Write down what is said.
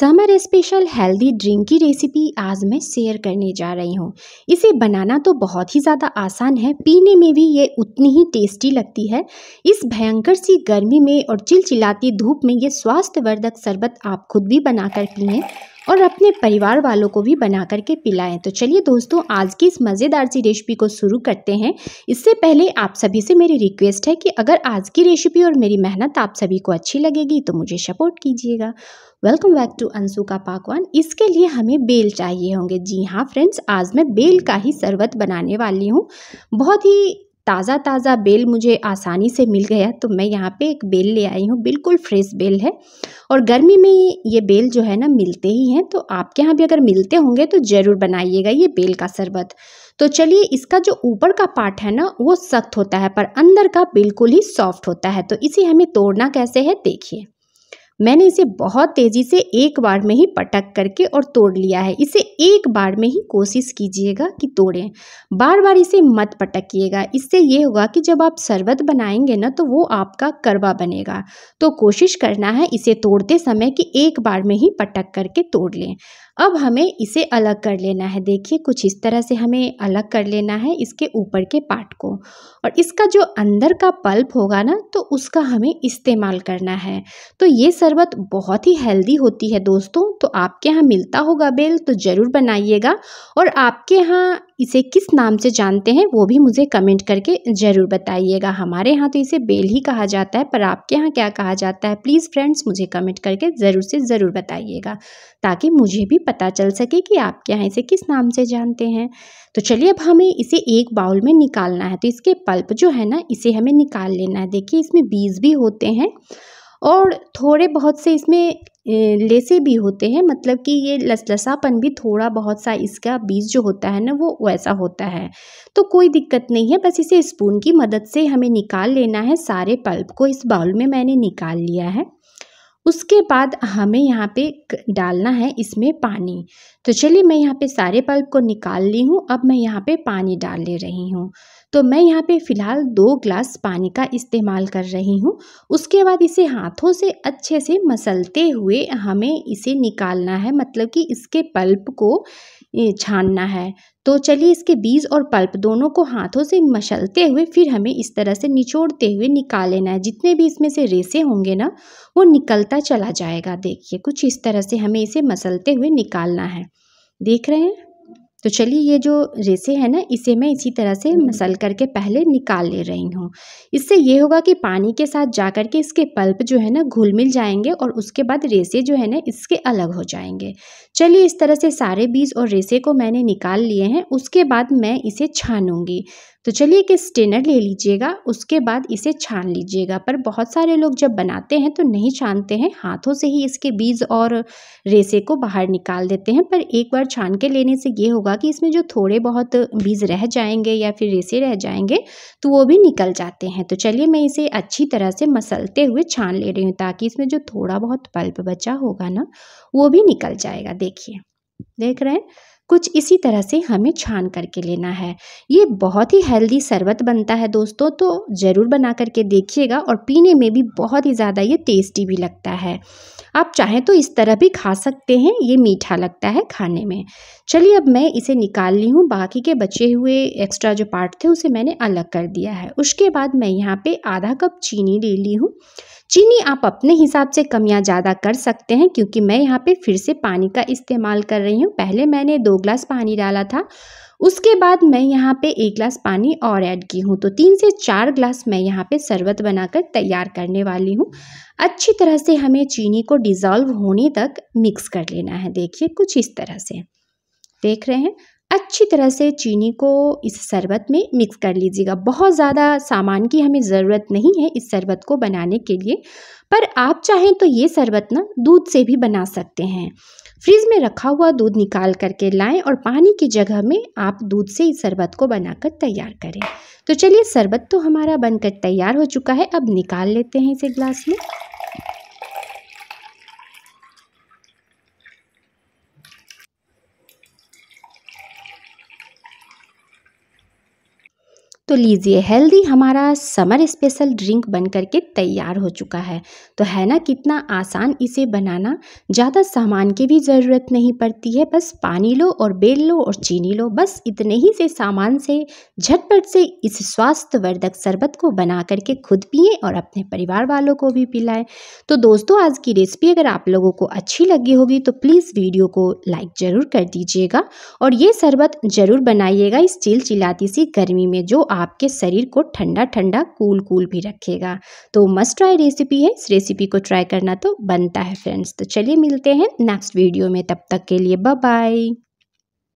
Summer special healthy drink की recipe आज मैं शेयर करने जा रही हूँ इसे बनाना तो बहुत ही ज़्यादा आसान है पीने में भी ये उतनी ही टेस्टी लगती है इस भयंकर सी गर्मी में और चिलचिलाती धूप में ये स्वास्थ्यवर्धक शरबत आप खुद भी बनाकर पीएँ और अपने परिवार वालों को भी बना करके पिलाएं तो चलिए दोस्तों आज की इस मज़ेदार सी रेसिपी को शुरू करते हैं इससे पहले आप सभी से मेरी रिक्वेस्ट है कि अगर आज की रेसिपी और मेरी मेहनत आप सभी को अच्छी लगेगी तो मुझे सपोर्ट कीजिएगा वेलकम बैक टू अंशु का पाकवान इसके लिए हमें बेल चाहिए होंगे जी हाँ फ्रेंड्स आज मैं बेल का ही शरबत बनाने वाली हूँ बहुत ही ताज़ा ताज़ा बेल मुझे आसानी से मिल गया तो मैं यहाँ पे एक बेल ले आई हूँ बिल्कुल फ्रेश बेल है और गर्मी में ये बेल जो है ना मिलते ही हैं तो आपके यहाँ भी अगर मिलते होंगे तो ज़रूर बनाइएगा ये बेल का शरबत तो चलिए इसका जो ऊपर का पार्ट है ना वो सख्त होता है पर अंदर का बिल्कुल ही सॉफ्ट होता है तो इसे हमें तोड़ना कैसे है देखिए मैंने इसे बहुत तेज़ी से एक बार में ही पटक करके और तोड़ लिया है इसे एक बार में ही कोशिश कीजिएगा कि तोड़ें बार बार इसे मत पटकिएगा इससे ये होगा कि जब आप शरबत बनाएंगे ना तो वो आपका करवा बनेगा तो कोशिश करना है इसे तोड़ते समय कि एक बार में ही पटक करके तोड़ लें अब हमें इसे अलग कर लेना है देखिए कुछ इस तरह से हमें अलग कर लेना है इसके ऊपर के पार्ट को और इसका जो अंदर का पल्प होगा ना तो उसका हमें इस्तेमाल करना है तो ये सर शरबत बहुत ही हेल्दी होती है दोस्तों तो आपके यहाँ मिलता होगा बेल तो ज़रूर बनाइएगा और आपके यहाँ इसे किस नाम से जानते हैं वो भी मुझे कमेंट करके ज़रूर बताइएगा हमारे यहाँ तो इसे बेल ही कहा जाता है पर आपके यहाँ क्या कहा जाता है प्लीज़ फ्रेंड्स मुझे कमेंट करके ज़रूर से ज़रूर बताइएगा ताकि मुझे भी पता चल सके कि आपके यहाँ इसे किस नाम से जानते हैं तो चलिए अब हमें इसे एक बाउल में निकालना है तो इसके पल्प जो है ना इसे हमें निकाल लेना है देखिए इसमें बीज भी होते हैं और थोड़े बहुत से इसमें लेसे भी होते हैं मतलब कि ये लसलसापन भी थोड़ा बहुत सा इसका बीज जो होता है ना वो वैसा होता है तो कोई दिक्कत नहीं है बस इसे स्पून की मदद से हमें निकाल लेना है सारे पल्प को इस बाउल में मैंने निकाल लिया है उसके बाद हमें यहाँ पे डालना है इसमें पानी तो चलिए मैं यहाँ पे सारे पल्प को निकाल ली हूँ अब मैं यहाँ पे पानी डाल ले रही हूँ तो मैं यहाँ पे फ़िलहाल दो ग्लास पानी का इस्तेमाल कर रही हूँ उसके बाद इसे हाथों से अच्छे से मसलते हुए हमें इसे निकालना है मतलब कि इसके पल्प को छानना है तो चलिए इसके बीज और पल्प दोनों को हाथों से मसलते हुए फिर हमें इस तरह से निचोड़ते हुए निकाल लेना है जितने भी इसमें से रेसे होंगे ना वो निकलता चला जाएगा देखिए कुछ इस तरह से हमें इसे मसलते हुए निकालना है देख रहे हैं तो चलिए ये जो रेसे हैं ना इसे मैं इसी तरह से हम्म। मसल करके पहले निकाल ले रही हूँ इससे ये होगा कि पानी के साथ जा कर के इसके पल्प जो है ना घुल मिल जाएंगे और उसके बाद रेसे जो है ना इसके अलग हो जाएंगे चलिए इस तरह से सारे बीज और रेसे को मैंने निकाल लिए हैं उसके बाद मैं इसे छानूंगी तो चलिए एक स्टेनर ले लीजिएगा उसके बाद इसे छान लीजिएगा पर बहुत सारे लोग जब बनाते हैं तो नहीं छानते हैं हाथों से ही इसके बीज और रेसे को बाहर निकाल देते हैं पर एक बार छान के लेने से ये होगा कि इसमें जो थोड़े बहुत बीज रह जाएंगे या फिर रेसे रह जाएंगे तो वो भी निकल जाते हैं तो चलिए मैं इसे अच्छी तरह से मसलते हुए छान ले रही हूँ ताकि इसमें जो थोड़ा बहुत पल्प बचा होगा ना वो भी निकल जाएगा देखिए देख रहे हैं कुछ इसी तरह से हमें छान करके लेना है ये बहुत ही हेल्दी शरबत बनता है दोस्तों तो ज़रूर बना करके देखिएगा और पीने में भी बहुत ही ज़्यादा ये टेस्टी भी लगता है आप चाहें तो इस तरह भी खा सकते हैं ये मीठा लगता है खाने में चलिए अब मैं इसे निकाल ली हूँ बाकी के बचे हुए एक्स्ट्रा जो पार्ट थे उसे मैंने अलग कर दिया है उसके बाद मैं यहाँ पर आधा कप चीनी ले ली हूँ चीनी आप अपने हिसाब से कमियाँ ज़्यादा कर सकते हैं क्योंकि मैं यहाँ पर फिर से पानी का इस्तेमाल कर रही हूँ पहले मैंने दो ग्लास पानी डाला था उसके बाद मैं यहाँ पे एक ग्लास पानी और ऐड की हूँ तो तीन से चार ग्लास मैं यहाँ पे शरबत बनाकर तैयार करने वाली हूँ अच्छी तरह से हमें चीनी को डिज़ोल्व होने तक मिक्स कर लेना है देखिए कुछ इस तरह से देख रहे हैं अच्छी तरह से चीनी को इस शरबत में मिक्स कर लीजिएगा बहुत ज़्यादा सामान की हमें ज़रूरत नहीं है इस शरबत को बनाने के लिए पर आप चाहें तो ये शरबत ना दूध से भी बना सकते हैं फ्रिज में रखा हुआ दूध निकाल करके लाएं और पानी की जगह में आप दूध से इस शरबत को बनाकर तैयार करें तो चलिए शरबत तो हमारा बनकर तैयार हो चुका है अब निकाल लेते हैं इसे ग्लास में तो लीजिए हेल्दी हमारा समर स्पेशल ड्रिंक बन करके तैयार हो चुका है तो है ना कितना आसान इसे बनाना ज़्यादा सामान की भी ज़रूरत नहीं पड़ती है बस पानी लो और बेल लो और चीनी लो बस इतने ही से सामान से झटपट से इस स्वास्थ्यवर्धक शरबत को बना करके खुद पिए और अपने परिवार वालों को भी पिलाएं तो दोस्तों आज की रेसिपी अगर आप लोगों को अच्छी लगी होगी तो प्लीज़ वीडियो को लाइक ज़रूर कर दीजिएगा और ये शरबत ज़रूर बनाइएगा इस चिल सी गर्मी में जो आप आपके शरीर को ठंडा ठंडा कूल कूल भी रखेगा तो मस्ट ट्राई रेसिपी है इस रेसिपी को ट्राई करना तो बनता है फ्रेंड्स तो चलिए मिलते हैं नेक्स्ट वीडियो में तब तक के लिए बाय